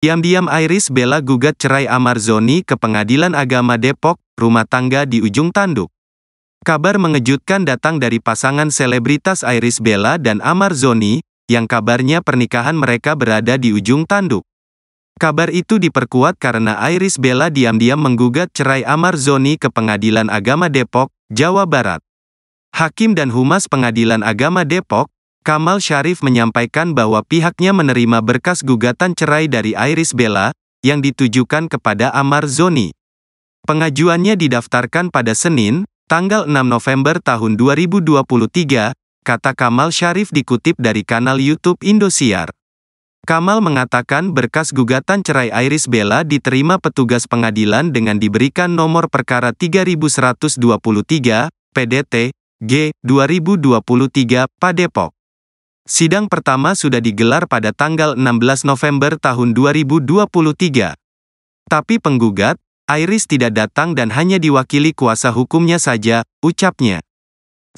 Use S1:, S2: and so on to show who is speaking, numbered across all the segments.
S1: Diam-diam Iris Bella gugat cerai Amar Zoni ke Pengadilan Agama Depok, rumah tangga di ujung tanduk. Kabar mengejutkan datang dari pasangan selebritas Iris Bella dan Amar Zoni, yang kabarnya pernikahan mereka berada di ujung tanduk. Kabar itu diperkuat karena Iris Bella diam-diam menggugat cerai Amar Zoni ke Pengadilan Agama Depok, Jawa Barat. Hakim dan Humas Pengadilan Agama Depok, Kamal Sharif menyampaikan bahwa pihaknya menerima berkas gugatan cerai dari Iris Bella, yang ditujukan kepada Amar Zoni. Pengajuannya didaftarkan pada Senin, tanggal 6 November tahun 2023, kata Kamal Sharif dikutip dari kanal YouTube Indosiar. Kamal mengatakan berkas gugatan cerai Iris Bella diterima petugas pengadilan dengan diberikan nomor perkara 3123, PDT, G, 2023, Padepok. Sidang pertama sudah digelar pada tanggal 16 November tahun 2023. Tapi penggugat, Iris tidak datang dan hanya diwakili kuasa hukumnya saja, ucapnya.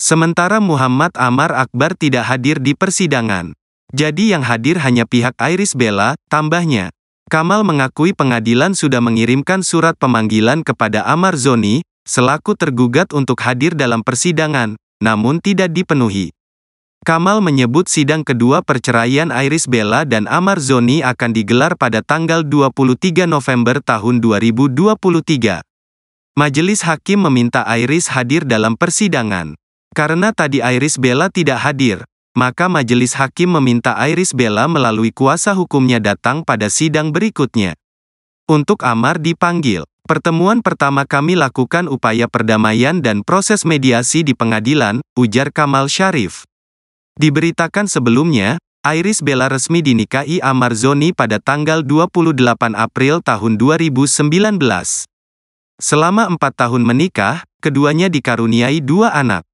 S1: Sementara Muhammad Amar Akbar tidak hadir di persidangan. Jadi yang hadir hanya pihak Iris Bella, tambahnya. Kamal mengakui pengadilan sudah mengirimkan surat pemanggilan kepada Amar Zoni, selaku tergugat untuk hadir dalam persidangan, namun tidak dipenuhi. Kamal menyebut sidang kedua perceraian Iris Bella dan Amar Zoni akan digelar pada tanggal 23 November tahun 2023. Majelis hakim meminta Iris hadir dalam persidangan. Karena tadi Iris Bella tidak hadir, maka majelis hakim meminta Iris Bella melalui kuasa hukumnya datang pada sidang berikutnya. Untuk Amar dipanggil. Pertemuan pertama kami lakukan upaya perdamaian dan proses mediasi di pengadilan, ujar Kamal Syarif. Diberitakan sebelumnya, Iris Bella resmi dinikahi Amar Zoni pada tanggal 28 April tahun 2019. Selama empat tahun menikah, keduanya dikaruniai dua anak.